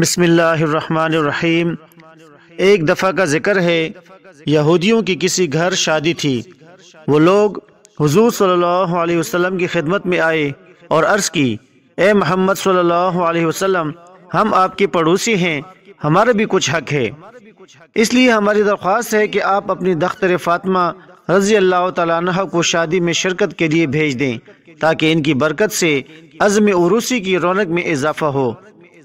बसमीम एक दफ़ा का जिक्र है यहूदियों की किसी घर शादी थी वो लोग हुजूर सल्लल्लाहु अलैहि वसल्लम की खिदमत में आए और अर्ज़ की ए मोहम्मद सल्लल्लाहु अलैहि वसल्लम हम आपके पड़ोसी हैं हमारा भी कुछ हक है इसलिए हमारी दरख्वास्त है कि आप अपनी दख्तर फातमा रजी अल्लाह तह को शादी में शिरकत के लिए भेज दें ताकि इनकी बरकत से अज़म उरूसी की रौनक में इजाफा हो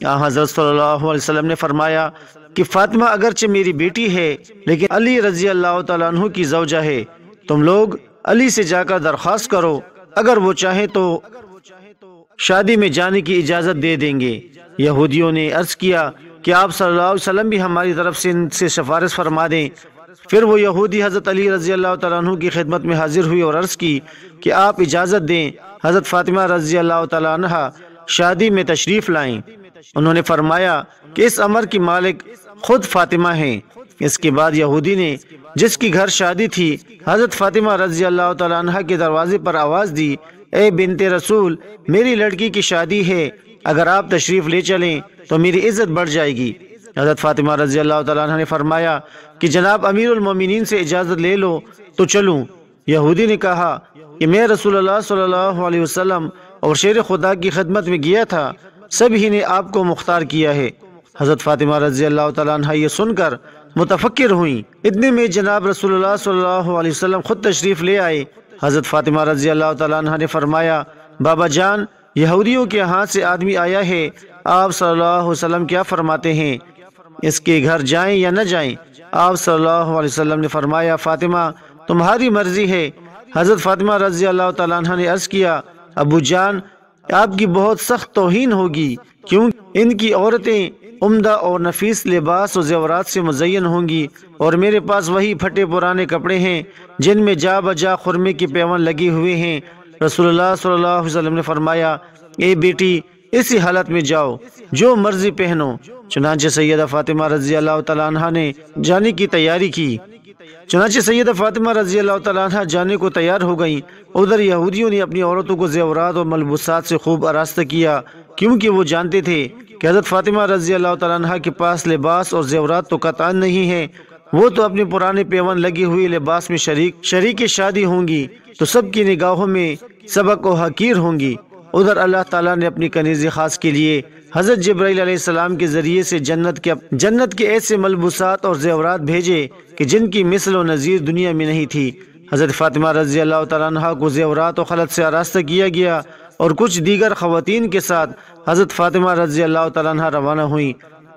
हज़रत सल्लल्लाहु अलैहि वसल्लम ने फरमाया कि फातिमा अगरचे मेरी बेटी है लेकिन अली रजी अल्लाह तु की जवजा है तुम लोग अली से जाकर दरख्वास्त करो अगर वो चाहे तो शादी में जाने की इजाज़त दे देंगे यहूदियों ने अर्ज़ किया कि आप सल्लल्लाहु अलैहि वसल्लम भी हमारी तरफ से इनसे सिफारिश फरमा दें फिर वो यहूदी हज़रत अली रज़ी अल्लाह तु की खिदमत में हाजिर हुई और अर्ज़ की कि आप इजाज़त दें हज़रत फ़ातिमा रज़ी अल्लाह तह शादी में तशरीफ़ लाएं उन्होंने फरमाया कि इस अमर की मालिक खुद फातिमा हैं इसके बाद यहूदी ने जिसकी घर शादी थी हजरत फातिमा रजी अल्लाह के दरवाजे पर आवाज़ दी ए बिनते रसूल मेरी लड़की की शादी है अगर आप तशरीफ़ ले चलें तो मेरी इज्जत बढ़ जाएगी हज़रत फातिमा रजी अल्लाह ने फरमाया कि जनाब अमीर उलमिन से इजाज़त ले लो तो चलू यहूदी ने कहा कि मैं रसूल सल्लल्लाहु अलैहि वसल्लम और शेर खुदा की खदमत में गया था सभी ने आपको मुख्तार किया है हज़रत फ़ातिमा रजी अल्लाह तह ये सुनकर मुतफ़र हुई इतने में जनाब रसूलुल्लाह सल्लल्लाहु खुद तशरीफ़ ले आए हज़रत फ़ातिमा रजी अल्लाह तह ने फरमाया बाबा जान यहूदियों के हाथ से आदमी आया है आप सल्लल्लाहु अलैहि वसल्लम क्या फरमाते हैं इसके घर जाएं या न जाएं आप सल्लल्लाहु अलैहि वसल्लम ने फरमाया फ़ातिमा तुम्हारी मर्जी है हज़रत फ़ातिमा रजी अल्लाह तह ने अर्ज़ किया अबू जान आपकी बहुत सख्त तोहन होगी क्यों इनकी औरतें उम्दा और नफीस लिबास और जेवरात से मुजयन होंगी और मेरे पास वही फटे पुराने कपड़े हैं जिनमें जा बजा खुरमे के पैवन लगे हुए हैं रसूलुल्लाह सल्लल्लाहु अलैहि वसल्लम ने फरमाया ए बेटी इसी हालत में जाओ जो मर्जी पहनो चुनाच सैदा फातिमा रजी अल्लाह तला ने जाने की तैयारी की चनाचे सैद फातिमा रजी अल्लाह तह जाने को तैयार हो गईं उधर यहूदियों ने अपनी औरतों को जेवरात और मलबूसात से खूब आरास्त किया क्योंकि वो जानते थे कि हज़रत फातिमा रजी अल्लाह के पास लिबास और जेवरात तो कतान नहीं है वो तो अपने पुराने पेवन लगे हुए लिबास में शरीक शरीक शादी होंगी तो सबकी निगाहों में सबक और हकीर होंगी उधर अल्लाह ताला ने अपनी कनीज़ ख़ास के लिए हज़रत जब्राईसम के ज़रिए से जन्नत के जन्नत के ऐसे मलबूसात और जेवरात भेजे कि जिनकी मिसल व नज़ीर दुनिया में नहीं थी हज़रत फ़ातिमा रज़ी अल्लाह तह को जेवरात और खलत से आरास्त किया गया और कुछ दीगर ख़वान के साथ हज़रत फ़ातिमा रज़ी अल्लाह तवाना रवाना हुई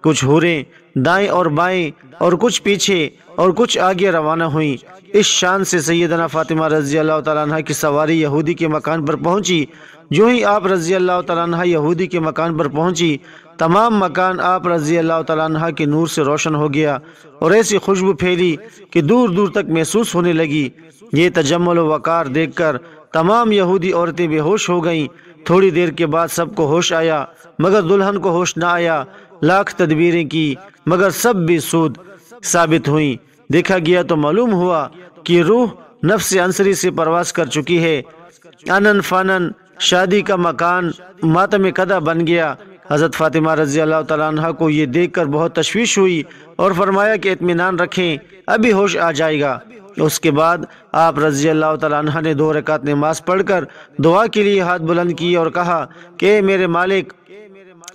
कुछ हुरें दाएं और बाएं और कुछ पीछे और कुछ आगे रवाना हुई इस शान से सैदना फातिमा रजी अल्लाह तह की सवारी यहूदी के मकान पर पहुंची जो ही आप रजी अल्लाह तह यहूदी के मकान पर पहुंची तमाम मकान आप रजी अल्लाह तह के नूर से रोशन हो गया और ऐसी खुशबू फैली कि दूर दूर तक महसूस होने लगी ये तजमल वकार देख कर तमाम यहूदी औरतें बेहोश हो गईं थोड़ी देर के बाद सबको होश आया मगर दुल्हन को होश ना आया लाख तदबीरें की मगर सब भी सूद साबित हुई देखा गया तो मालूम हुआ कि रूह नफ्स अंसरी से प्रवास कर चुकी है आनन फानन शादी का मकान मातम कदा बन गया हज़रत फातिमा रजी अल्लाह तला को ये देख कर बहुत तशवीश हुई और फरमाया कि इतमान रखें अभी होश आ जाएगा उसके बाद आप रजी अल्लाह तला ने दो रकात नमाज पढ़कर दुआ के लिए हाथ बुलंद की और कहा कि मेरे मालिक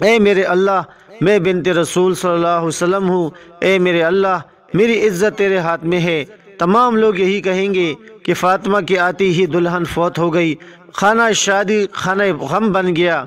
ए मेरे अल्लाह मैं बिनत रसूल सल्लल्लाहु अलैहि वसल्लम हूँ ए मेरे अल्लाह मेरी इज्जत तेरे हाथ में है तमाम लोग यही कहेंगे कि फ़ातिमा की आती ही दुल्हन फौत हो गई खाना शादी खाना गम बन गया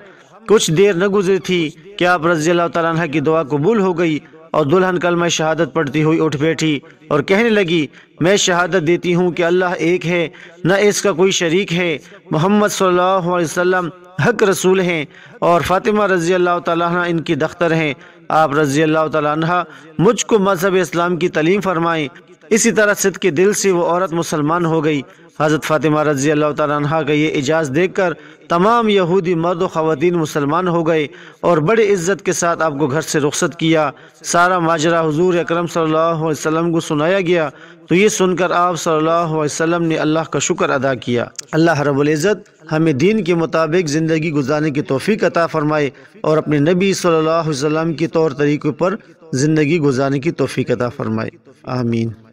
कुछ देर न गुजरी थी कि आप रजी अल्लाह की दुआ कबूल हो गई और दुल्हन कल मैं शहादत पढ़ती हुई उठ बैठी और कहने लगी मैं शहादत देती हूँ कि अल्लाह एक है न इसका कोई शरीक है मोहम्मद सल्लल्लाहु अलैहि वसल्लम हक रसूल हैं और फ़ातिमा रज़ी अल्लाह ताली इनकी दख्तर हैं आप रज़ी अल्लाह तहा मुझको मजहब इस्लाम की तलीम फरमाएं इसी तरह सिद के दिल से वो औरत मुसलमान हो गई हज़रत फ़ातिमा रजी अल्लाह तहा का ये इजाज देख कर तमाम यहूदी मर्द व ख़वान मुसलमान हो गए और बड़ी इज़्ज़त के साथ आपको घर से रुख्सत किया सारा माजरा हजूर अक्रम सल्लाम को सुनाया गया तो ये सुनकर आप सल्लल्लाहु अलैहि वसल्लम ने अल्लाह का शुक्र अदा किया अल्लाह रबुल्ज़त हमें दीन के मुताबिक ज़िंदगी गुजारने की तोफ़ी अता फ़रमाए और अपने नबी सल्लल्लाहु अलैहि वसल्लम के तौर तरीक़ों पर ज़िंदगी गुजारने की तोफ़ी अता फ़रमाए आमीन